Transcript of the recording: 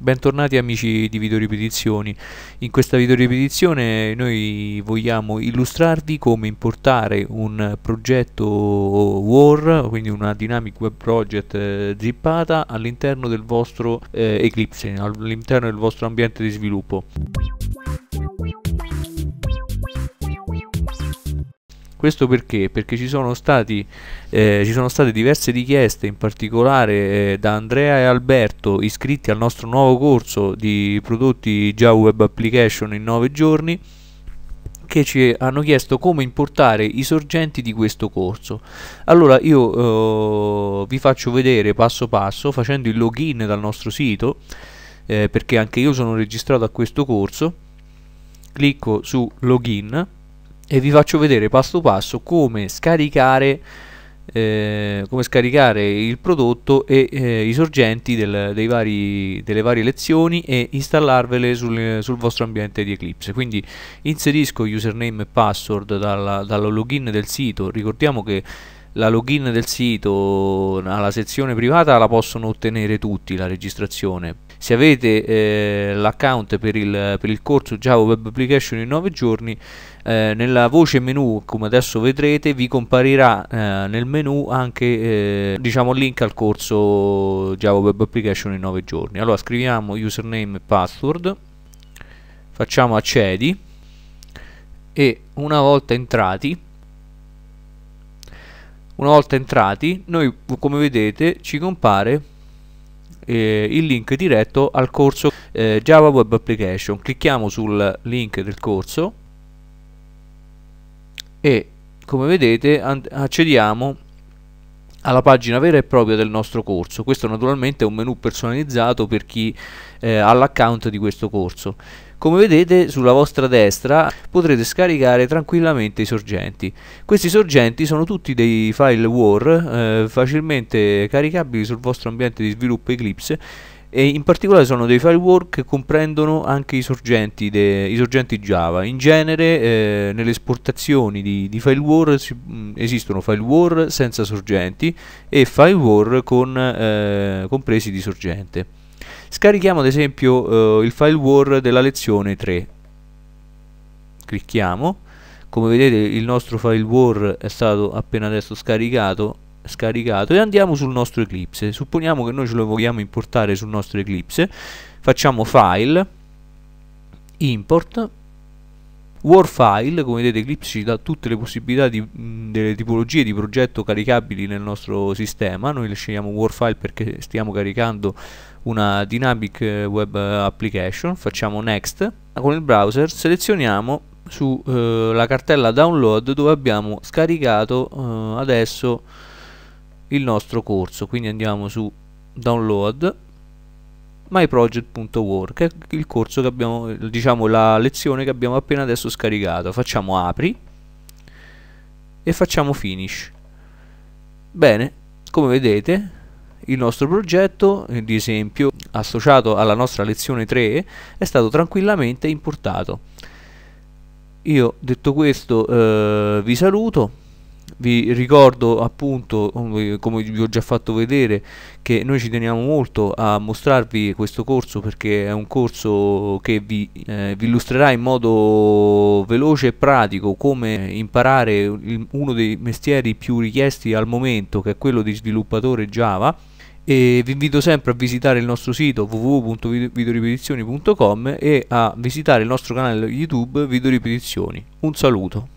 Bentornati amici di Video Ripetizioni. In questa video ripetizione noi vogliamo illustrarvi come importare un progetto WAR, quindi una Dynamic Web Project eh, zippata all'interno del vostro eh, Eclipse, all'interno del vostro ambiente di sviluppo. Questo perché? Perché ci sono, stati, eh, ci sono state diverse richieste, in particolare eh, da Andrea e Alberto, iscritti al nostro nuovo corso di prodotti Java Web Application in 9 giorni, che ci hanno chiesto come importare i sorgenti di questo corso. Allora io eh, vi faccio vedere passo passo facendo il login dal nostro sito eh, perché anche io sono registrato a questo corso. Clicco su login e vi faccio vedere passo passo come scaricare, eh, come scaricare il prodotto e eh, i sorgenti del, vari, delle varie lezioni e installarvele sul, sul, vostro ambiente di Eclipse quindi inserisco username e password dal login del sito ricordiamo che la login del sito alla sezione privata la possono ottenere tutti la registrazione se avete eh, l'account per il, per il corso Java Web Application in 9 giorni eh, nella voce menu come adesso vedrete vi comparirà eh, nel menu anche eh, diciamo link al corso Java Web Application in 9 giorni allora scriviamo username e password facciamo accedi e una volta entrati una volta entrati noi come vedete ci compare eh, il link diretto al corso eh, Java Web Application. Clicchiamo sul link del corso e come vedete accediamo alla pagina vera e propria del nostro corso. Questo naturalmente è un menu personalizzato per chi eh, ha l'account di questo corso. Come vedete sulla vostra destra potrete scaricare tranquillamente i sorgenti. Questi sorgenti sono tutti dei file WAR eh, facilmente caricabili sul vostro ambiente di sviluppo Eclipse e in particolare sono dei file WAR che comprendono anche i sorgenti, i sorgenti Java. In genere eh, nelle esportazioni di, di file WAR si, mh, mm, esistono file WAR senza sorgenti e file WAR con, eh, compresi di sorgente. Scarichiamo ad esempio eh, il file war della lezione 3. Clicchiamo. Come vedete il nostro file war è stato appena adesso scaricato, scaricato e andiamo sul nostro Eclipse. Supponiamo che noi ce lo vogliamo importare sul nostro Eclipse. Facciamo file import Warfile, come vedete Eclipse ci dà tutte le possibilità di, mh, delle tipologie di progetto caricabili nel nostro sistema, noi le scegliamo Warfile perché stiamo caricando una Dynamic eh, Web Application, facciamo Next, con il browser selezioniamo sulla eh, cartella download dove abbiamo scaricato eh, adesso il nostro corso, quindi andiamo su download myproject.work, il corso che abbiamo, diciamo la lezione che abbiamo appena adesso scaricato. Facciamo apri e facciamo finish. Bene, come vedete il nostro progetto, di esempio, associato alla nostra lezione 3, è stato tranquillamente importato. Io detto questo eh, vi saluto vi ricordo appunto um, eh, come vi ho già fatto vedere che noi ci teniamo molto a mostrarvi questo corso perché è un corso che vi, eh, vi illustrerà in modo veloce e pratico come imparare il, uno dei mestieri più richiesti al momento che è quello di sviluppatore Java e vi invito sempre a visitare il nostro sito www.videoripetizioni.com e a visitare il nostro canale YouTube video Videoripetizioni. Un saluto!